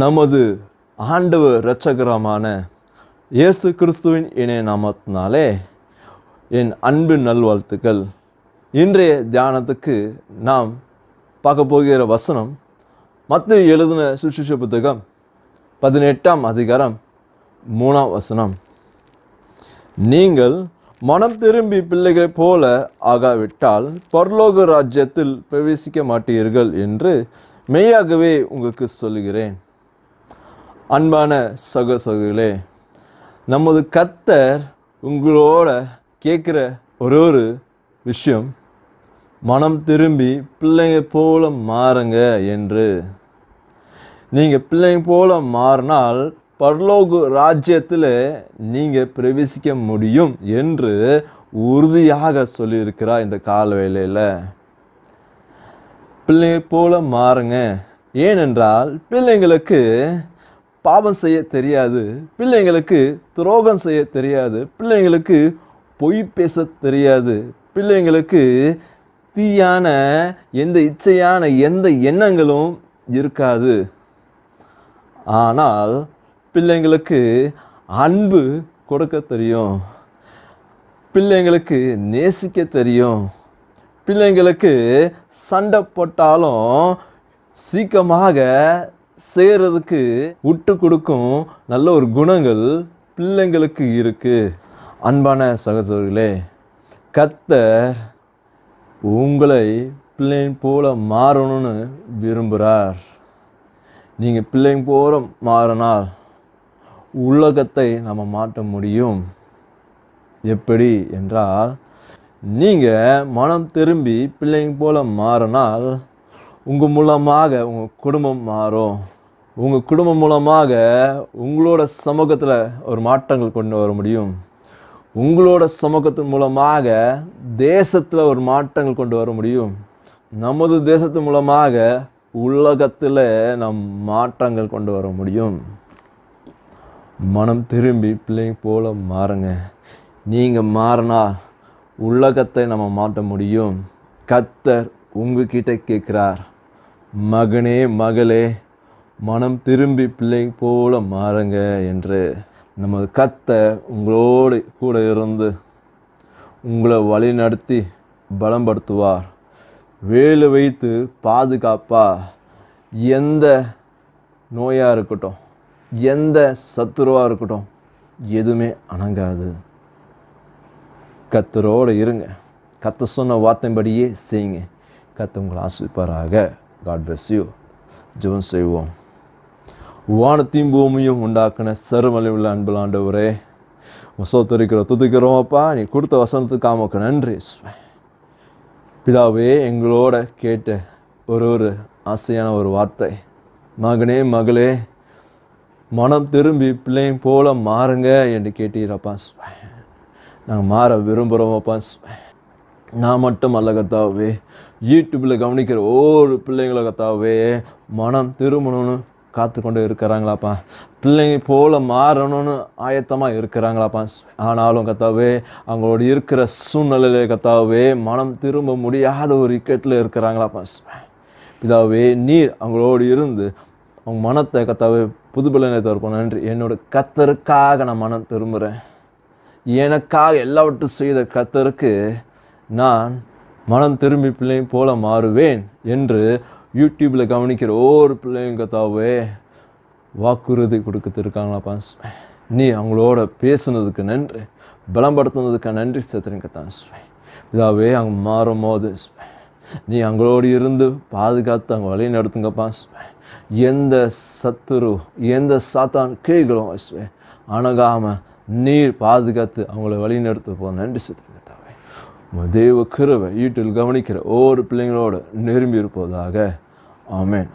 நமது ஆண்டவ இரட்சகரமான இயேசு கிறிஸ்துவின் இணைய நாமத்தினாலே என் அன்பு நல்வாழ்த்துக்கள் இன்றைய தியானத்துக்கு நாம் பார்க்க போகிற வசனம் மத்திய எழுதின சுற்றுச்சு புத்தகம் பதினெட்டாம் அதிகாரம் மூணாம் வசனம் நீங்கள் மனம் திரும்பி பிள்ளைகள் போல ஆகாவிட்டால் பரலோக ராஜ்யத்தில் பிரவேசிக்க மாட்டீர்கள் என்று மெய்யாகவே உங்களுக்கு சொல்லுகிறேன் அன்பான சக சகோதரிகளே நமது கத்தர் உங்களோட கேட்குற ஒரு ஒரு விஷயம் மனம் திரும்பி பிள்ளைங்க போல மாறுங்க என்று நீங்கள் பிள்ளைங்க போல மாறினால் பர்லோகு ராஜ்யத்தில் நீங்கள் பிரவேசிக்க முடியும் என்று உறுதியாக சொல்லியிருக்கிறார் இந்த கால வேலையில் பிள்ளைங்க போல மாறுங்க ஏனென்றால் பிள்ளைங்களுக்கு பாவம் செய்ய தெரியாது பிள்ளைங்களுக்கு துரோகம் செய்ய தெரியாது பிள்ளைங்களுக்கு பொய் பேச தெரியாது பிள்ளைங்களுக்கு தீயான எந்த இச்சையான எந்த எண்ணங்களும் இருக்காது ஆனால் பிள்ளைங்களுக்கு அன்பு கொடுக்க தெரியும் பிள்ளைங்களுக்கு நேசிக்க தெரியும் பிள்ளைங்களுக்கு சண்டை போட்டாலும் சீக்கிரமாக செய்கிறதுக்கு விட்டு கொடுக்கும் நல்ல ஒரு குணங்கள் பிள்ளைங்களுக்கு இருக்குது அன்பான சகோதரர்களே கத்தர் உங்களை பிள்ளைங்க போல் மாறணும்னு விரும்புகிறார் நீங்கள் பிள்ளைங்க போல மாறினால் உலகத்தை நம்ம மாற்ற முடியும் எப்படி என்றால் நீங்கள் மனம் திரும்பி பிள்ளைங்க போல மாறினால் உங்கள் மூலமாக உங்கள் குடும்பம் மாறும் உங்கள் குடும்பம் மூலமாக உங்களோட சமூகத்தில் ஒரு மாற்றங்கள் கொண்டு வர முடியும் உங்களோட சமூகத்தின் மூலமாக தேசத்தில் ஒரு மாற்றங்கள் கொண்டு வர முடியும் நமது தேசத்து மூலமாக உலகத்தில் நம் மாற்றங்கள் கொண்டு வர முடியும் மனம் திரும்பி பிள்ளைங்க போல் மாறுங்க நீங்கள் மாறினா உலகத்தை நம்ம மாற்ற முடியும் கத்தர் உங்ககிட்ட கேட்குறார் மகனே மகளே மனம் திரும்பி பிள்ளை போல மாறுங்க என்று நமது கத்தை உங்களோடு கூட இருந்து உங்களை வழி நடத்தி பலப்படுத்துவார் வேலை வைத்து பாதுகாப்பா எந்த நோயாக இருக்கட்டும் எந்த சத்துருவாக இருக்கட்டும் எதுவுமே அணங்காது கத்தரோடு இருங்க கத்த சொன்ன வார்த்தைப்படியே செய்யுங்க கத்த உங்களை ஆசிப்பாராக காட் பிளஸ் யூ ஜெபம் செய்வோம் வானத்தையும் பூமியும் உண்டாக்குன சருமலிவுள்ள அன்பலாண்டவரே சோத்தரிக்கிறோம் துதிக்கிறோம் அப்பா நீ கொடுத்த வசனத்துக்காமக்கு நன்றி பிதாவே எங்களோட கேட்ட ஒரு ஒரு ஆசையான ஒரு வார்த்தை மகனே மகளே மனம் திரும்பி பிள்ளையும் போல மாறுங்க என்று கேட்டீரப்பா நாங்கள் மாற விரும்புகிறோமப்பா நான் மட்டும் அல்ல கத்தாவே யூடியூப்பில் கவனிக்கிற ஒவ்வொரு பிள்ளைங்களை கத்தாவே மனம் திரும்பணும்னு காத்து கொண்டு இருக்கிறாங்களாப்பா பிள்ளைங்க போல மாறணும்னு ஆயத்தமாக இருக்கிறாங்களாப்பா ஆனாலும் கத்தாவே அவங்களோட இருக்கிற சூழ்நிலையில கத்தாவே மனம் திரும்ப முடியாத ஒரு இக்கட்டில் இருக்கிறாங்களாப்பா இதாவே நீர் அவங்களோடு இருந்து அவங்க மனத்தை கத்தாவே புதுப்பிள்ளை தருப்போம் நன்றி என்னோட கத்தருக்காக நான் மனம் திரும்புகிறேன் எனக்காக எல்லாவற்றும் செய்த கத்தருக்கு நான் மனம் திரும்பி பிள்ளையும் போல மாறுவேன் என்று யூடியூப்பில் கவனிக்கிற ஒவ்வொரு பிள்ளைங்க கத்தாவே வாக்குறுதி கொடுத்துருக்காங்களா பாஸ் நீ அவங்களோட பேசுனதுக்கு நன்றி பலப்படுத்துனதுக்கு நன்றி சத்திரங்க தான் இதாகவே அவங்க மாறும் போது நீ அவங்களோடு இருந்து பாதுகாத்து அவங்க வழி நடத்துங்கப்பா எந்த சத்துரு எந்த சாத்தான் கீழ்களும் அணுகாமல் நீர் பாதுகாத்து அவங்கள வழி நடத்துப்போம் நன்றி சத்திரங்க தேவ கிருவை ஈட்டில் கவனிக்கிற ஒவ்வொரு பிள்ளைங்களோடு நிரும்பி இருப்பதாக ஆமேன்